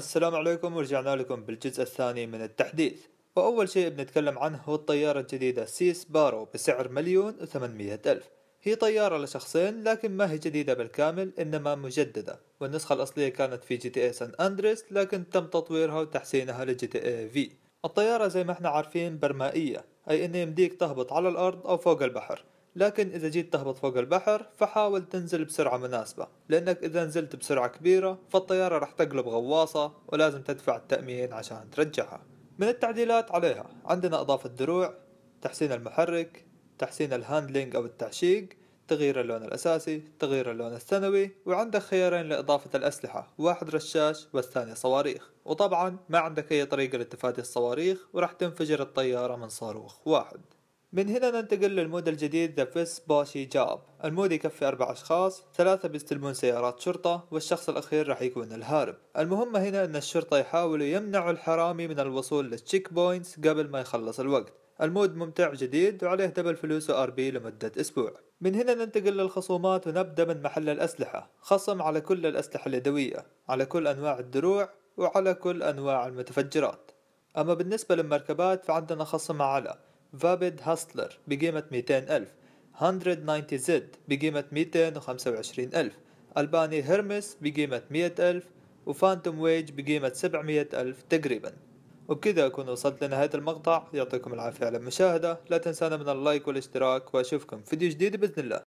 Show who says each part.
Speaker 1: السلام عليكم ورجعنا لكم بالجزء الثاني من التحديث وأول شيء بنتكلم عنه هو الطيارة الجديدة سيس بارو بسعر مليون وثمانمية ألف هي طيارة لشخصين لكن ما هي جديدة بالكامل إنما مجددة والنسخة الأصلية كانت في جي تي اي سان أندريس لكن تم تطويرها وتحسينها لجي تي اي في الطيارة زي ما احنا عارفين برمائية أي إن يمديك تهبط على الأرض أو فوق البحر لكن إذا جيت تهبط فوق البحر فحاول تنزل بسرعة مناسبة لأنك إذا نزلت بسرعة كبيرة فالطيارة راح تقلب غواصة ولازم تدفع التأمين عشان ترجعها من التعديلات عليها عندنا إضافة دروع تحسين المحرك تحسين الهاندلينج أو التعشيق تغيير اللون الأساسي تغيير اللون الثانوي وعندك خيارين لإضافة الأسلحة واحد رشاش والثاني صواريخ وطبعا ما عندك أي طريقة لتفادي الصواريخ وراح تنفجر الطيارة من صاروخ واحد من هنا ننتقل للمود الجديد ذا فيس باشي جاب المود يكفي أربع أشخاص ثلاثة بيستلمون سيارات شرطة والشخص الأخير راح يكون الهارب المهمة هنا أن الشرطة يحاولوا يمنعوا الحرامي من الوصول للتشيك بوينتس قبل ما يخلص الوقت المود ممتع جديد وعليه دبل فلوس ار بي لمدة أسبوع من هنا ننتقل للخصومات ونبدأ من محل الأسلحة خصم على كل الأسلحة اليدوية على كل أنواع الدروع وعلى كل أنواع المتفجرات أما بالنسبة للمركبات فعندنا خصم على فابد هاستلر بقيمة 200 ألف 190 زد بقيمة 225 ألف ألباني هرمس بقيمة 100 ألف وفانتوم ويج بقيمة 700 ألف تقريبا وبكذا أكون وصلت لنهاية المقطع يعطيكم العافية على المشاهدة لا تنسانا من اللايك والاشتراك وأشوفكم في فيديو جديد بإذن الله